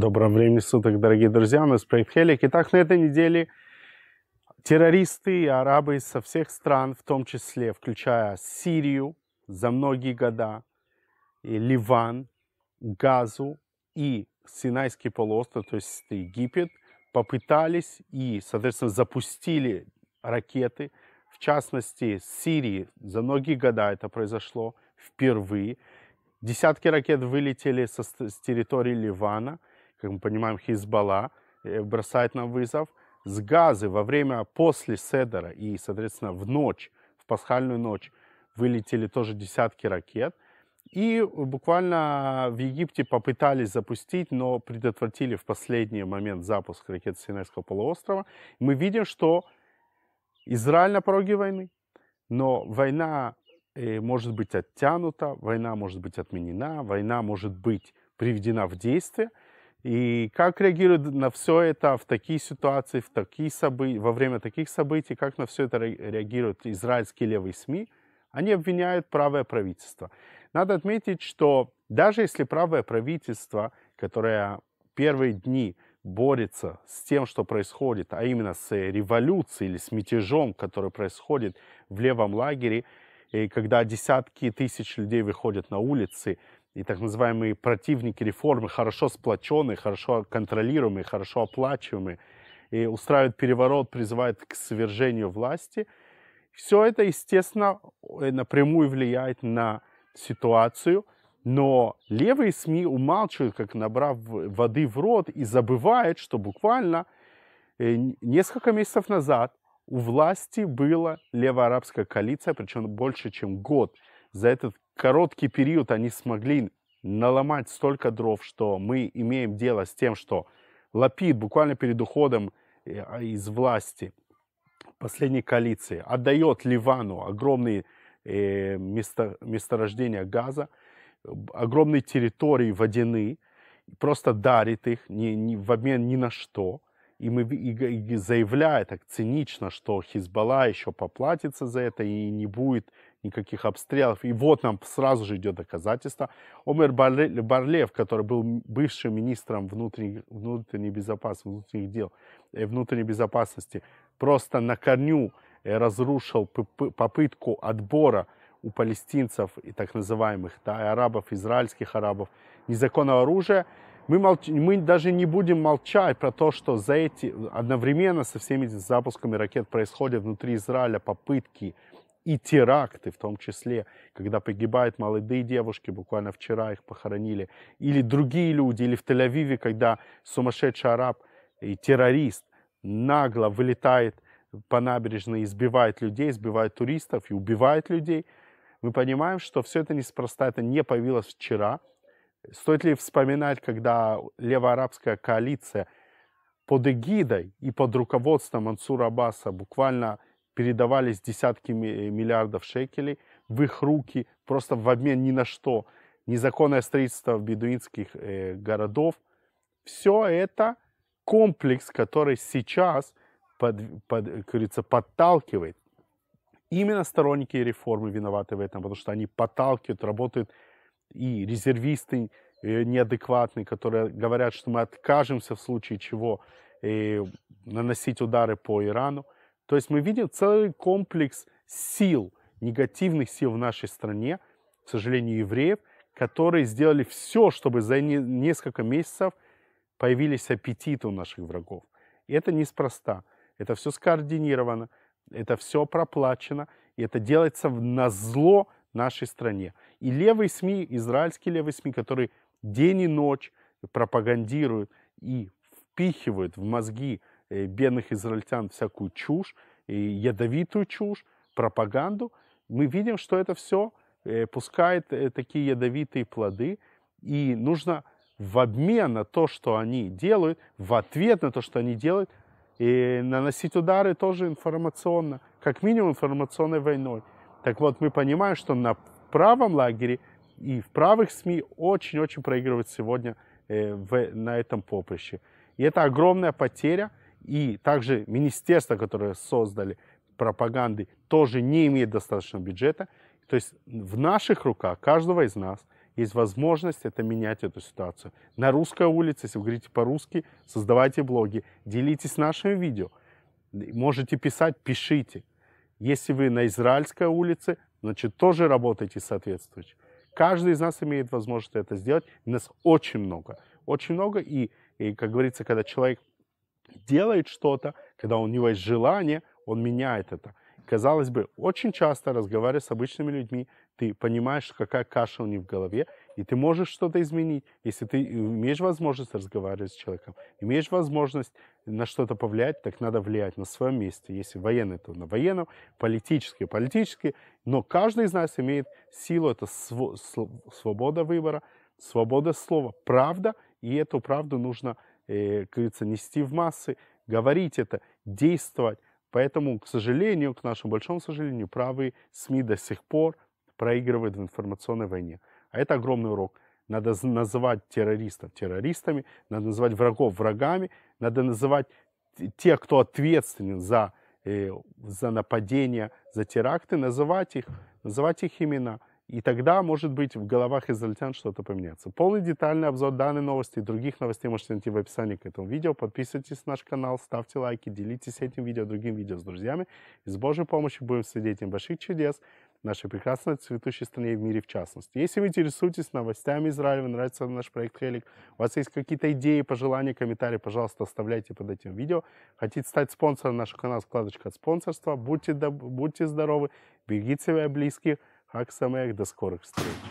Доброго времени суток, дорогие друзья, мы с проект Хелик. Итак, на этой неделе террористы и арабы со всех стран, в том числе, включая Сирию за многие года, и Ливан, Газу и Синайский полуостров, то есть Египет, попытались и, соответственно, запустили ракеты, в частности, с Сирии за многие года это произошло впервые. Десятки ракет вылетели со, с территории Ливана – как мы понимаем, Хизбала э, бросает нам вызов. С Газы во время, после Седера и, соответственно, в ночь, в пасхальную ночь, вылетели тоже десятки ракет. И буквально в Египте попытались запустить, но предотвратили в последний момент запуск ракет Синайского полуострова. Мы видим, что Израиль на пороге войны, но война э, может быть оттянута, война может быть отменена, война может быть приведена в действие – и как реагирует на все это в такие ситуации, в такие события, во время таких событий, как на все это реагируют израильские левые СМИ? Они обвиняют правое правительство. Надо отметить, что даже если правое правительство, которое первые дни борется с тем, что происходит, а именно с э, революцией или с мятежом, который происходит в левом лагере, и когда десятки тысяч людей выходят на улицы, и так называемые противники реформы, хорошо сплоченные, хорошо контролируемые, хорошо оплачиваемые, и устраивают переворот, призывают к свержению власти. Все это, естественно, напрямую влияет на ситуацию, но левые СМИ умалчивают, как набрав воды в рот, и забывают, что буквально э, несколько месяцев назад у власти была левоарабская коалиция, причем больше, чем год. За этот короткий период они смогли наломать столько дров, что мы имеем дело с тем, что Лапид буквально перед уходом э, а, из власти последней коалиции отдает Ливану огромные э, место, месторождения газа, огромные территории водяные, просто дарит их не, не, в обмен ни на что. И, мы, и, и заявляет так цинично, что Хизбалла еще поплатится за это и не будет никаких обстрелов. И вот нам сразу же идет доказательство. Омер Барлев, который был бывшим министром внутренних, внутренней безопасности, внутренних дел, э, внутренней безопасности, просто на корню э, разрушил попытку отбора у палестинцев и так называемых да, арабов, израильских арабов, незаконного оружия. Мы, молч... мы даже не будем молчать про то, что за эти... одновременно со всеми запусками ракет происходят внутри Израиля попытки и теракты в том числе, когда погибают молодые девушки, буквально вчера их похоронили, или другие люди, или в Тель-Авиве, когда сумасшедший араб и террорист нагло вылетает по набережной, избивает людей, избивает туристов и убивает людей, мы понимаем, что все это неспроста, это не появилось вчера. Стоит ли вспоминать, когда левоарабская коалиция под эгидой и под руководством Мансура Аббаса буквально – передавались десятки э, миллиардов шекелей в их руки, просто в обмен ни на что. Незаконное строительство бедуинских э, городов. Все это комплекс, который сейчас под, под, э, как говорится, подталкивает. Именно сторонники реформы виноваты в этом, потому что они подталкивают, работают и резервисты э, неадекватные, которые говорят, что мы откажемся в случае чего э, наносить удары по Ирану. То есть мы видим целый комплекс сил, негативных сил в нашей стране, к сожалению, евреев, которые сделали все, чтобы за несколько месяцев появились аппетиты у наших врагов. И это неспроста. Это все скоординировано, это все проплачено, и это делается на зло нашей стране. И левые СМИ, израильские левые СМИ, которые день и ночь пропагандируют и впихивают в мозги Э, бедных израильтян всякую чушь, ядовитую чушь, пропаганду, мы видим, что это все э, пускает э, такие ядовитые плоды, и нужно в обмен на то, что они делают, в ответ на то, что они делают, и наносить удары тоже информационно, как минимум информационной войной. Так вот, мы понимаем, что на правом лагере и в правых СМИ очень-очень проигрывают сегодня в, на этом поприще. И это огромная потеря – и также министерство, которое создали пропаганды, тоже не имеет достаточного бюджета. То есть в наших руках, каждого из нас, есть возможность это менять, эту ситуацию. На русской улице, если вы говорите по-русски, создавайте блоги, делитесь нашим видео. Можете писать, пишите. Если вы на израильской улице, значит, тоже работайте соответствующе. Каждый из нас имеет возможность это сделать. И нас очень много. Очень много. И, и, как говорится, когда человек делает что-то, когда у него есть желание, он меняет это. Казалось бы, очень часто, разговаривая с обычными людьми, ты понимаешь, какая каша у них в голове, и ты можешь что-то изменить, если ты имеешь возможность разговаривать с человеком, имеешь возможность на что-то повлиять, так надо влиять на своем месте. Если военный, то на военном, политический, политический, Но каждый из нас имеет силу, это св- св- свобода выбора, свобода слова, правда, и эту правду нужно Э, как говорится, нести в массы, говорить это, действовать. Поэтому, к сожалению, к нашему большому сожалению, правые СМИ до сих пор проигрывают в информационной войне. А это огромный урок. Надо называть террористов террористами, надо называть врагов врагами, надо называть тех, кто ответственен за, э, за нападения, за теракты, называть их, называть их имена – и тогда, может быть, в головах израильтян что-то поменяется. Полный детальный обзор данной новости и других новостей можете найти в описании к этому видео. Подписывайтесь на наш канал, ставьте лайки, делитесь этим видео, другим видео с друзьями. И с Божьей помощью будем свидетелем больших чудес в нашей прекрасной цветущей стране и в мире в частности. Если вы интересуетесь новостями Израиля, вам нравится наш проект Хелик, у вас есть какие-то идеи, пожелания, комментарии, пожалуйста, оставляйте под этим видео. Хотите стать спонсором нашего канала, вкладочка от спонсорства. Будьте, будьте здоровы, берегите себя и близких. Хак до скорых встреч!